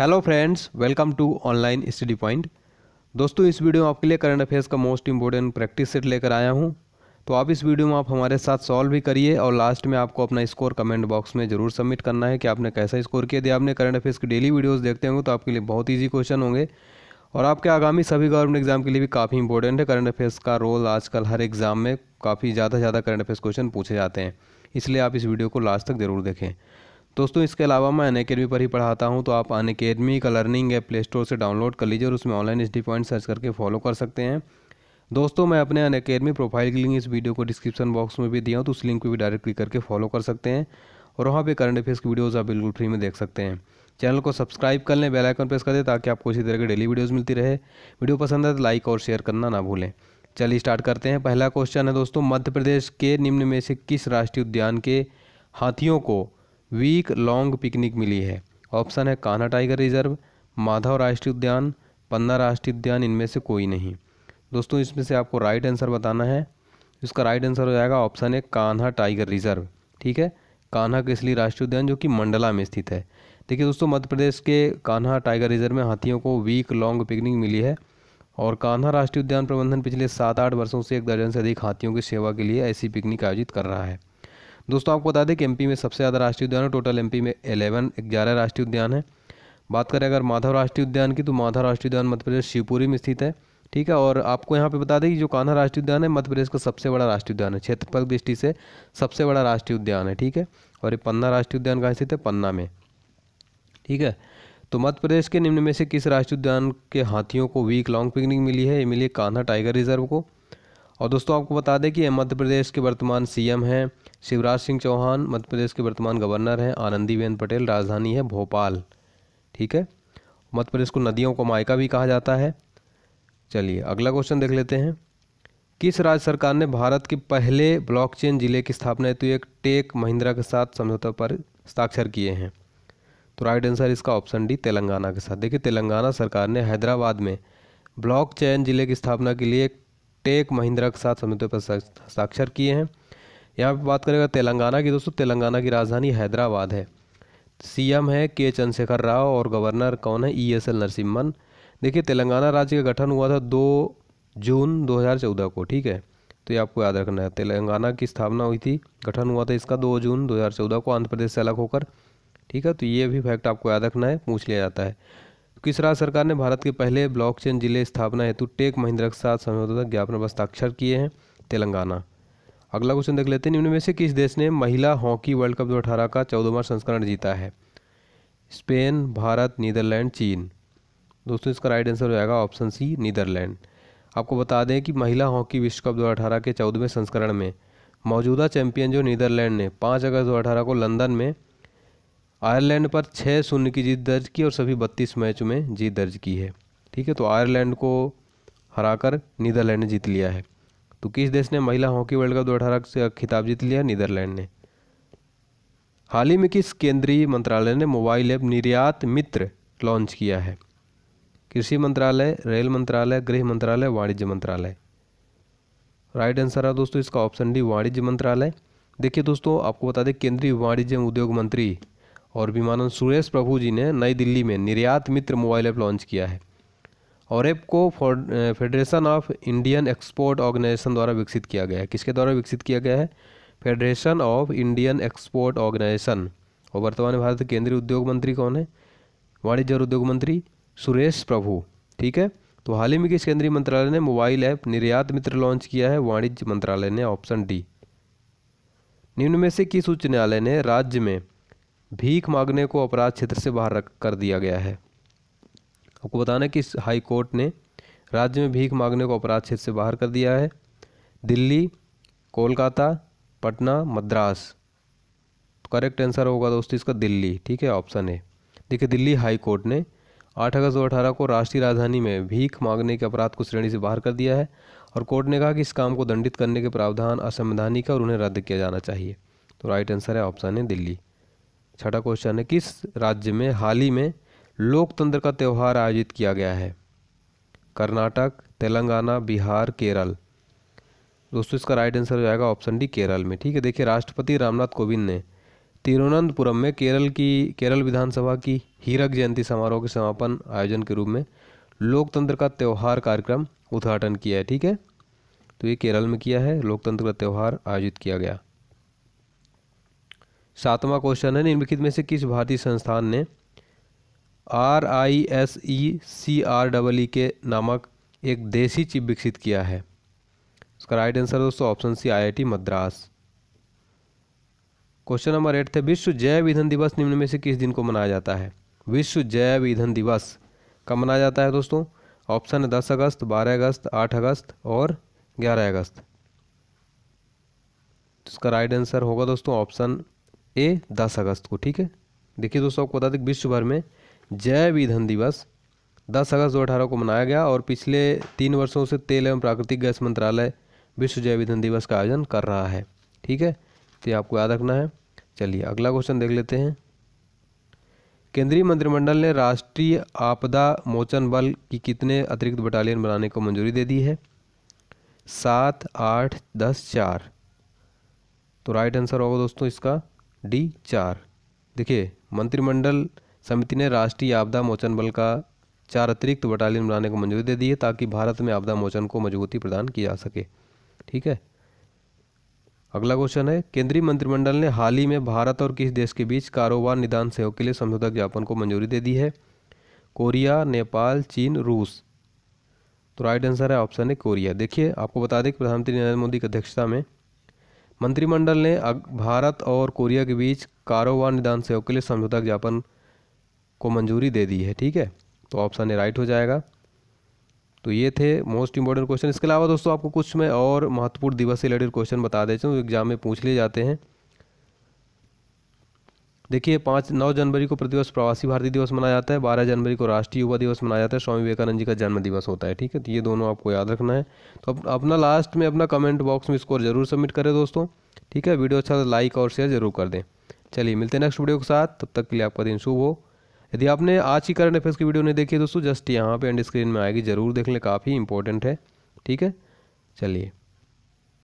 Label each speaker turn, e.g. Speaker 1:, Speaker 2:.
Speaker 1: hello friends welcome to online study point दोस्तों इस video में आपके लिए करंट अफेयर्स का मोस्ट इंपॉर्टेंट प्रैक्टिस सेट लेकर आया हूं तो आप इस वीडियो में आप हमारे साथ सॉल्व भी करिए और लास्ट में आपको अपना स्कोर कमेंट बॉक्स में जरूर सबमिट करना है कि आपने कैसा स्कोर किया यदि आपने करंट अफेयर्स की डेली वीडियोज़ देखते होंगे तो आपके लिए बहुत ईजी क्वेश्चन होंगे और आपके आगामी सभी गवर्नमेंट एग्जाम के लिए भी काफ़ी इंपॉर्टेंट है करंट अफेयर्स का रोल आजकल हर एग्जाम में काफ़ी ज़्यादा ज़्यादा करंट अफेयर्स क्वेश्चन पूछे जाते हैं इसलिए आप इस वीडियो को लास्ट तक ज़रूर देखें दोस्तों इसके अलावा मैं अन अकेडमी पर ही पढ़ाता हूँ तो आप अन अकेडमी का लर्निंग ऐप प्ले स्टोर से डाउनलोड कर लीजिए और उसमें ऑनलाइन स्टडी पॉइंट सर्च करके फॉलो कर सकते हैं दोस्तों मैं अपने अन अकेडमी प्रोफाइल की लिंक इस वीडियो को डिस्क्रिप्शन बॉक्स में भी दिया हूँ तो उस लिंक को भी डायरेक्ट क्लिक करके फॉलो कर सकते हैं और वहाँ पर करंट अफेयर्स की वीडियोज़ आप बिल्कुल फ्री में देख सकते हैं चैनल को सब्सक्राइब कर लें बेलाइकन प्रेस कर दें ताकि आपको इसी तरह की डेली वीडियोज मिलती रहे वीडियो पसंद आए तो लाइक और शेयर करना ना भूलें चलिए स्टार्ट करते हैं पहला क्वेश्चन है दोस्तों मध्य प्रदेश के निम्न में से किस राष्ट्रीय उद्यान के हाथियों को वीक लॉन्ग पिकनिक मिली है ऑप्शन है कान्हा टाइगर रिजर्व माधव राष्ट्रीय उद्यान पन्ना राष्ट्रीय उद्यान इनमें से कोई नहीं दोस्तों इसमें से आपको राइट आंसर बताना है इसका राइट आंसर हो जाएगा ऑप्शन है कान्हा टाइगर रिजर्व ठीक है कान्हा इसलिए राष्ट्रीय उद्यान जो कि मंडला में स्थित है देखिए दोस्तों मध्य प्रदेश के कान्हा टाइगर रिजर्व में हाथियों को वीक लॉन्ग पिकनिक मिली है और कान्हा राष्ट्रीय उद्यान प्रबंधन पिछले सात आठ वर्षों से एक दर्जन से अधिक हाथियों की सेवा के लिए ऐसी पिकनिक आयोजित कर रहा है दोस्तों आपको बता दें कि एमपी में सबसे ज़्यादा राष्ट्रीय उद्यान है टोटल एमपी में एलेवन ग्यारह राष्ट्रीय उद्यान है बात करें अगर माधव राष्ट्रीय उद्यान की तो माधव राष्ट्रीय उद्यान मध्य प्रदेश शिवपुरी में स्थित है ठीक है और आपको यहाँ पे बता दें कि जो कान्हा राष्ट्रीय उद्यान है मध्य प्रदेश का सबसे बड़ा राष्ट्रीय उद्यान है क्षेत्रफल दृष्टि से सबसे बड़ा राष्ट्रीय उद्यान है ठीक है और ये पन्ना राष्ट्रीय उद्यान कहाँ स्थित है पन्ना में ठीक है तो मध्य प्रदेश के निम्न में से किस राष्ट्रीय उद्यान के हाथियों को वीक लॉन्ग पिकनिक मिली है ये मिली कान्हा टाइगर रिजर्व को और दोस्तों आपको बता दें कि मध्य प्रदेश के वर्तमान सीएम हैं शिवराज सिंह चौहान मध्य प्रदेश के वर्तमान गवर्नर हैं आनंदीबेन पटेल राजधानी है भोपाल ठीक है मध्य प्रदेश को नदियों को मायका भी कहा जाता है चलिए अगला क्वेश्चन देख लेते हैं किस राज्य सरकार ने भारत के पहले ब्लॉकचेन जिले की स्थापना हेतु एक टेक महिंद्रा के साथ समझौता पर हस्ताक्षर किए हैं तो राइट आंसर इसका ऑप्शन डी तेलंगाना के साथ देखिए तेलंगाना सरकार ने हैदराबाद में ब्लॉक जिले की स्थापना के लिए एक टेक महिंद्रा के साथ समझौते पर हस्ताक्षर किए हैं यहाँ पर बात करेगा तेलंगाना की दोस्तों तेलंगाना की राजधानी हैदराबाद है सीएम है के चंद्रशेखर राव और गवर्नर कौन है ई एस एल नरसिम्हन देखिए तेलंगाना राज्य का गठन हुआ था दो जून 2014 को ठीक है तो ये आपको याद रखना है तेलंगाना की स्थापना हुई थी गठन हुआ था इसका 2 जून 2014 को आंध्र प्रदेश से अलग होकर ठीक है तो ये भी फैक्ट आपको याद रखना है पूछ लिया जाता है किस राज्य सरकार ने भारत के पहले ब्लॉकचेन जिले स्थापना हेतु टेक महिंद्रा के साथ समझौता ज्ञापन हस्ताक्षर किए हैं तेलंगाना अगला क्वेश्चन देख लेते हैं निम्न में से किस देश ने महिला हॉकी वर्ल्ड कप दो का चौदहवा संस्करण जीता है स्पेन भारत नीदरलैंड चीन दोस्तों इसका राइट आंसर हो जाएगा ऑप्शन सी नीदरलैंड आपको बता दें कि महिला हॉकी विश्व कप दो के चौदहवें संस्करण में मौजूदा चैंपियन जो नीदरलैंड ने पाँच अगस्त दो को लंदन में आयरलैंड पर छः शून्य की जीत दर्ज की और सभी बत्तीस मैचों में जीत दर्ज की है ठीक है तो आयरलैंड को हराकर नीदरलैंड ने जीत लिया है तो किस देश ने महिला हॉकी वर्ल्ड कप दो अठारह खिताब जीत लिया नीदरलैंड ने हाल ही में किस केंद्रीय मंत्रालय ने मोबाइल ऐप निर्यात मित्र लॉन्च किया है कृषि मंत्रालय रेल मंत्रालय गृह मंत्रालय वाणिज्य मंत्रालय राइट आंसर है दोस्तों इसका ऑप्शन डी वाणिज्य मंत्रालय देखिए दोस्तों आपको बता दें केंद्रीय वाणिज्य उद्योग मंत्री और विमानन सुरेश प्रभु जी ने नई दिल्ली में निर्यात मित्र मोबाइल ऐप लॉन्च किया है और ऐप को federation of Indian export organisation द्वारा विकसित किया गया है किसके द्वारा विकसित किया गया है federation of Indian export organisation और वर्तमान भारत के केंद्रीय उद्योग मंत्री कौन है वाणिज्य और उद्योग मंत्री सुरेश प्रभु ठीक है तो हाल ही में किस केंद्रीय मंत्रालय ने मोबाइल ऐप निर्यात मित्र लॉन्च किया है वाणिज्य मंत्रालय ने ऑप्शन डी निम्न में से किस उच्च न्यायालय ने राज्य में भीख मांगने को अपराध क्षेत्र से बाहर रख कर दिया गया है आपको बताना है कि हाई कोर्ट ने राज्य में भीख मांगने को अपराध क्षेत्र से बाहर कर दिया है दिल्ली कोलकाता पटना मद्रास करेक्ट तो आंसर होगा दोस्तों इसका दिल्ली ठीक है ऑप्शन है देखिए दिल्ली हाई कोर्ट ने 8 अगस्त दो को राष्ट्रीय राजधानी में भीख मांगने के अपराध को श्रेणी से बाहर कर दिया है और कोर्ट ने कहा कि इस काम को दंडित करने के प्रावधान असंवैधानिक है और उन्हें रद्द किया जाना चाहिए तो राइट आंसर है ऑप्शन है दिल्ली छठा क्वेश्चन है किस राज्य में हाल ही में लोकतंत्र का त्यौहार आयोजित किया गया है कर्नाटक तेलंगाना बिहार केरल दोस्तों इसका राइट आंसर हो जाएगा ऑप्शन डी केरल में ठीक है देखिए राष्ट्रपति रामनाथ कोविंद ने तिरुवनंतपुरम में केरल की केरल विधानसभा की हीरक जयंती समारोह के समापन आयोजन के रूप में लोकतंत्र का त्यौहार कार्यक्रम उद्घाटन किया है ठीक है तो ये केरल में किया है लोकतंत्र का त्यौहार आयोजित किया गया सातवां क्वेश्चन है निम्नलिखित में से किस भारतीय संस्थान ने R I S E C R double E K नामक एक देसी चिप विकसित किया है उसका राइट आंसर दोस्तों option C IIT Madras question number eight थे विश्व जैव ईंधन दिवस निम्न में से किस दिन को मनाया जाता है विश्व जैव ईंधन दिवस कब मनाया जाता है दोस्तों ऑप्शन है दस अगस्त बारह अगस्त आठ अगस्त और ग्यारह अगस्त इसका राइट आंसर होगा दोस्तों ऑप्शन ए दस अगस्त को ठीक है देखिए दोस्तों आपको बता दें विश्व भर में जैव ईंधन दिवस दस अगस्त दो अठारह को मनाया गया और पिछले तीन वर्षों से तेल एवं प्राकृतिक गैस मंत्रालय विश्व जैव ईंधन दिवस का आयोजन कर रहा है ठीक है तो ये आपको याद रखना है चलिए अगला क्वेश्चन देख लेते हैं केंद्रीय मंत्रिमंडल ने राष्ट्रीय आपदा मोचन बल की कितने अतिरिक्त बटालियन बनाने को मंजूरी दे दी है सात आठ दस चार तो राइट आंसर होगा दोस्तों इसका डी चार देखिए मंत्रिमंडल समिति ने राष्ट्रीय आपदा मोचन बल का चार अतिरिक्त बटालियन बनाने को मंजूरी दे दी है ताकि भारत में आपदा मोचन को मजबूती प्रदान की जा सके ठीक है अगला क्वेश्चन है केंद्रीय मंत्रिमंडल ने हाल ही में भारत और किस देश के बीच कारोबार निदान सहयोग के लिए समझौता ज्ञापन को मंजूरी दे दी है कोरिया नेपाल चीन रूस तो राइट आंसर है ऑप्शन है कोरिया देखिए आपको बता दें कि प्रधानमंत्री नरेंद्र मोदी की अध्यक्षता में मंत्रिमंडल ने भारत और कोरिया के बीच कारोबार निदान सेवक के लिए समझौता ज्ञापन को मंजूरी दे दी है ठीक है तो ऑप्शन ए राइट हो जाएगा तो ये थे मोस्ट इंपॉर्टेंट क्वेश्चन इसके अलावा दोस्तों आपको कुछ मैं और महत्वपूर्ण दिवस से रिलेटेड क्वेश्चन बता देता हूँ एग्जाम में पूछ लिए जाते हैं देखिए पाँच नौ जनवरी को प्रतिवर्ष प्रवासी भारतीय दिवस मनाया जाता है बारह जनवरी को राष्ट्रीय युवा दिवस मनाया जाता है स्वामी विवेकानंद जी का जन्म दिवस होता है ठीक है तो ये दोनों आपको याद रखना है तो अप, अपना लास्ट में अपना कमेंट बॉक्स में स्कोर जरूर सबमिट करें दोस्तों ठीक है वीडियो अच्छा लाइक और शेयर जरूर कर दें चलिए मिलते हैं नेक्स्ट वीडियो के साथ तब तक के लिए आपका दिन शुभ हो यदि आपने आज की करंट अफेयर्स की वीडियो नहीं देखी दोस्तों जस्ट यहाँ पर एंड स्क्रीन में आएगी ज़रूर देख लें काफ़ी इंपॉर्टेंट है ठीक है चलिए